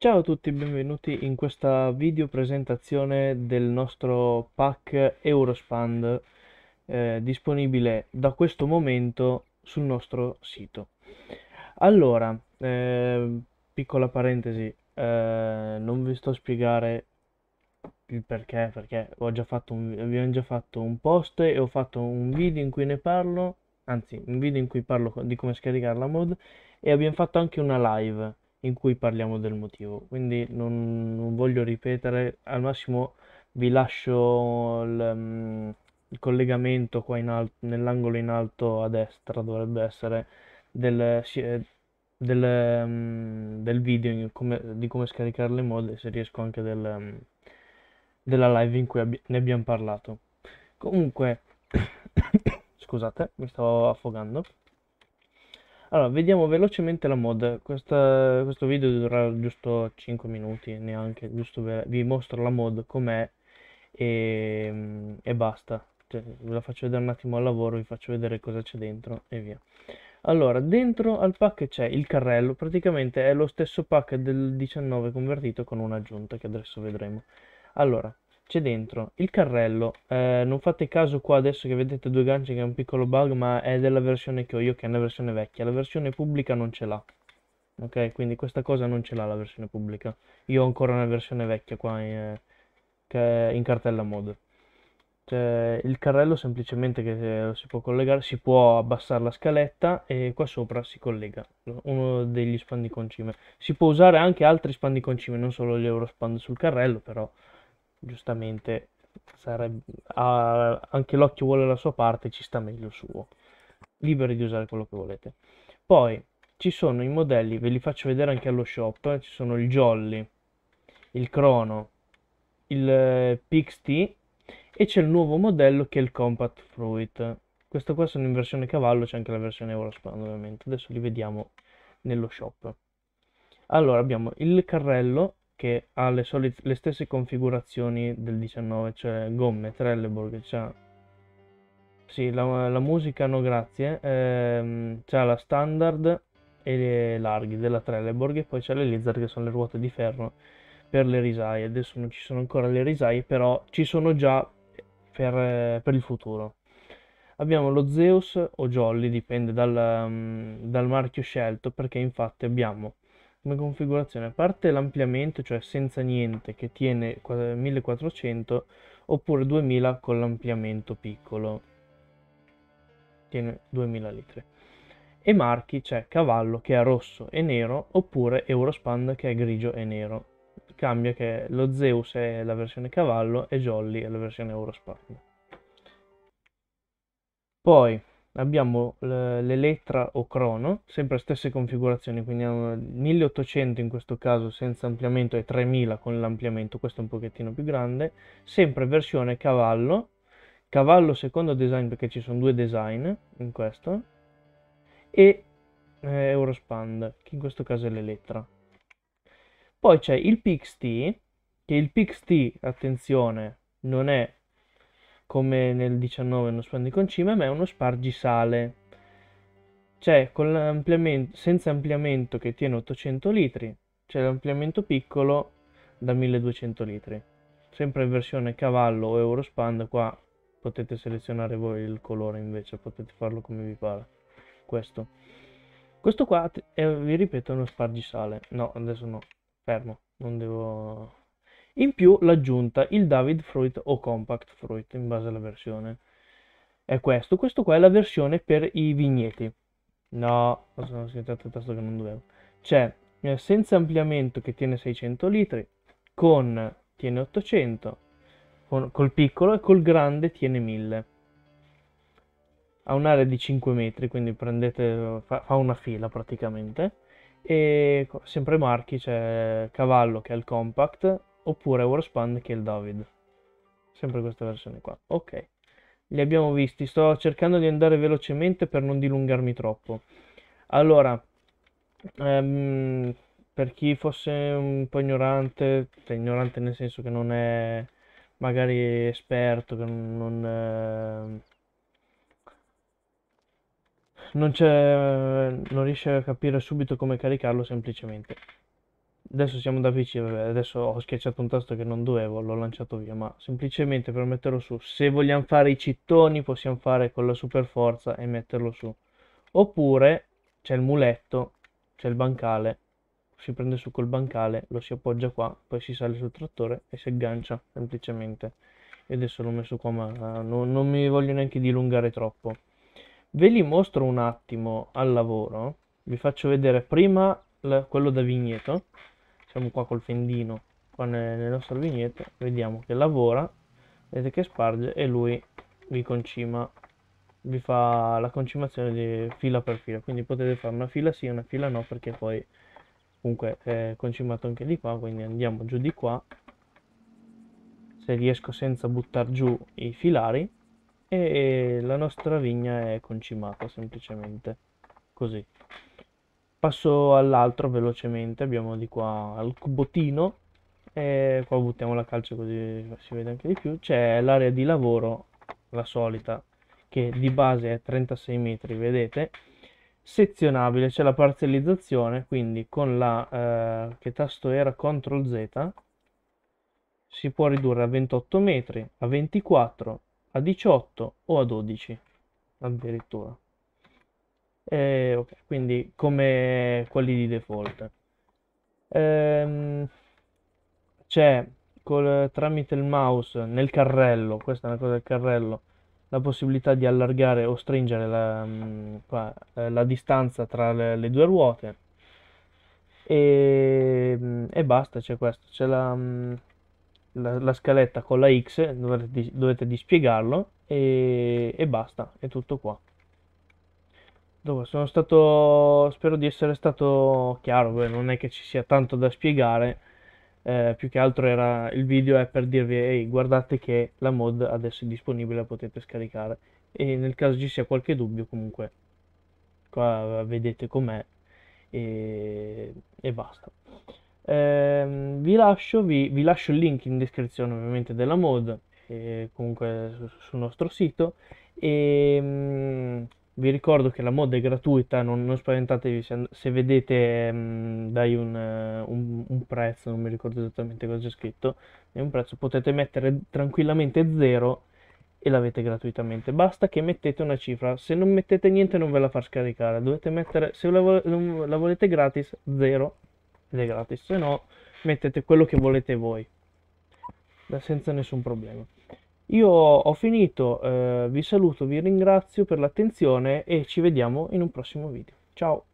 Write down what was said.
Ciao a tutti, e benvenuti in questa video presentazione del nostro pack Eurospand eh, disponibile da questo momento sul nostro sito. Allora, eh, piccola parentesi, eh, non vi sto a spiegare il perché, perché ho già fatto un, abbiamo già fatto un post e ho fatto un video in cui ne parlo, anzi un video in cui parlo di come scaricare la mod e abbiamo fatto anche una live in cui parliamo del motivo. Quindi non, non voglio ripetere, al massimo vi lascio il, mm, il collegamento qua alto, nell'angolo in alto a destra dovrebbe essere del, eh, del, mm, del video come, di come scaricare le mod se riesco anche del, mm, della live in cui abbi ne abbiamo parlato. Comunque, scusate, mi stavo affogando. Allora, vediamo velocemente la mod. Questa, questo video durerà giusto 5 minuti, neanche, giusto vi mostro la mod com'è e, ehm, e, basta. Cioè, ve la faccio vedere un attimo al lavoro, vi faccio vedere cosa c'è dentro e via. Allora, dentro al pack c'è il carrello, praticamente è lo stesso pack del 19 convertito con un'aggiunta che adesso vedremo. Allora, c'è dentro il carrello eh, non fate caso qua adesso che vedete due ganci che è un piccolo bug ma è della versione che ho io che è una versione vecchia la versione pubblica non ce l'ha ok quindi questa cosa non ce l'ha la versione pubblica io ho ancora una versione vecchia qua in, eh, in cartella mod cioè, il carrello semplicemente che eh, si può collegare si può abbassare la scaletta e qua sopra si collega uno degli spandiconcime si può usare anche altri spandiconcime non solo gli eurospand sul carrello però giustamente sarebbe, ah, anche l'occhio vuole la sua parte, ci sta meglio il suo. Liberi di usare quello che volete. Poi ci sono i modelli, ve li faccio vedere anche allo shop, eh, ci sono il Jolly, il Crono, il eh, PXT e c'è il nuovo modello che è il Compact Fruit. Questo qua sono in versione cavallo, c'è anche la versione Eurospan ovviamente, adesso li vediamo nello shop. Allora abbiamo il carrello che ha le, solite, le stesse configurazioni del 19, cioè gomme, Trelleborg, c'ha... Sì, la, la musica no grazie, ehm, c'ha la standard e le larghi della Trelleborg e poi c'è le Lizard che sono le ruote di ferro per le risaie, adesso non ci sono ancora le risaie, però ci sono già per, per il futuro. Abbiamo lo Zeus o Jolly, dipende dal, mm, dal marchio scelto, perché infatti abbiamo come configurazione, a parte l'ampliamento, cioè senza niente, che tiene 1400, oppure 2000 con l'ampliamento piccolo, tiene 2000 litri. E marchi c'è cioè cavallo che è rosso e nero, oppure Eurospan che è grigio e nero. Cambia che lo Zeus è la versione cavallo e Jolly è la versione Eurospan. Poi abbiamo l'Elettra o Crono, sempre stesse configurazioni, quindi 1800 in questo caso senza ampliamento e 3000 con l'ampliamento, questo è un pochettino più grande, sempre versione cavallo, cavallo secondo design perché ci sono due design in questo, e eh, Eurospand, che in questo caso è l'Elettra. Poi c'è il PXT, che il PXT, attenzione, non è come nel 19 uno spandi con cima, ma è uno spargisale. C'è cioè, l'ampliamento, senza ampliamento che tiene 800 litri, c'è cioè l'ampliamento piccolo da 1200 litri. Sempre in versione cavallo o Eurospand, qua potete selezionare voi il colore invece, potete farlo come vi pare. Questo. Questo qua, è, eh, vi ripeto, è uno spargisale. No, adesso no, fermo, non devo in più l'aggiunta il David Fruit o Compact Fruit in base alla versione. È questo, questo qua è la versione per i vigneti. No, ho sentito il tasto che non dovevo. C'è eh, senza ampliamento che tiene 600 litri, con tiene 800, con, col piccolo e col grande tiene 1000 ha un'area di 5 metri, quindi prendete, fa, fa, una fila praticamente. E sempre marchi c'è Cavallo che è il compact, oppure Warspand il David. Sempre questa versione qua. Ok, li abbiamo visti. Sto cercando di andare velocemente per non dilungarmi troppo. Allora, ehm, per chi fosse un po' ignorante, cioè ignorante nel senso che non è magari esperto, che non... Eh, non, non riesce a capire subito come caricarlo semplicemente Adesso siamo da PC, vabbè, adesso ho schiacciato un tasto che non dovevo, l'ho lanciato via, ma semplicemente per metterlo su. Se vogliamo fare i cittoni possiamo fare con la super forza e metterlo su. Oppure c'è il muletto, c'è il bancale, si prende su col bancale, lo si appoggia qua, poi si sale sul trattore e si aggancia semplicemente. E adesso l'ho messo qua, ma non, non mi voglio neanche dilungare troppo. Ve li mostro un attimo al lavoro, vi faccio vedere prima quello da vigneto siamo qua col fendino, qua nel, eh, nel nostro vigneto, vediamo che lavora, vedete che sparge e lui vi concima, vi fa la concimazione di fila per fila, quindi potete fare una fila sì e una fila no perché poi comunque è concimato anche di qua, quindi andiamo giù di qua, se riesco senza buttare giù i filari e la nostra vigna è concimata semplicemente così passo all'altro velocemente abbiamo di qua al cubottino e qua buttiamo la calce così si vede anche di più c'è l'area di lavoro la solita che di base è 36 metri vedete sezionabile c'è la parzializzazione quindi con la eh, che tasto era CTRL Z si può ridurre a 28 metri a 24 a 18 o a 12 addirittura e, eh, okay, quindi come quelli di default. Ehm, c'è tramite il mouse nel carrello, questa è una cosa del carrello, la possibilità di allargare o stringere la, mm, qua, eh, la distanza tra le, le, due ruote e, ehm, e basta, c'è questo, c'è la, mm, la, la, scaletta con la X, dovete, dovete dispiegarlo e, e basta, è tutto qua. Dove sono stato, spero di essere stato chiaro, beh, non è che ci sia tanto da spiegare, eh, più che altro era, il video è per dirvi, ehi guardate che la mod adesso è disponibile, la potete scaricare e nel caso ci sia qualche dubbio comunque qua vedete com'è e, e, basta. Ehm, vi, lascio, vi, vi, lascio, il link in descrizione ovviamente della mod, E comunque sul nostro sito e ehm, vi ricordo che la mod è gratuita, non, non spaventatevi se, se vedete mh, mm, dai un, eh, un, un, prezzo, non mi ricordo esattamente cosa c'è scritto, è un prezzo, potete mettere tranquillamente 0 e l'avete gratuitamente, basta che mettete una cifra, se non mettete niente non ve la fa scaricare, dovete mettere, se la, la volete gratis, 0 ed è gratis, se no mettete quello che volete voi, senza nessun problema. Io ho finito, eh, vi saluto, vi ringrazio per l'attenzione e ci vediamo in un prossimo video. Ciao!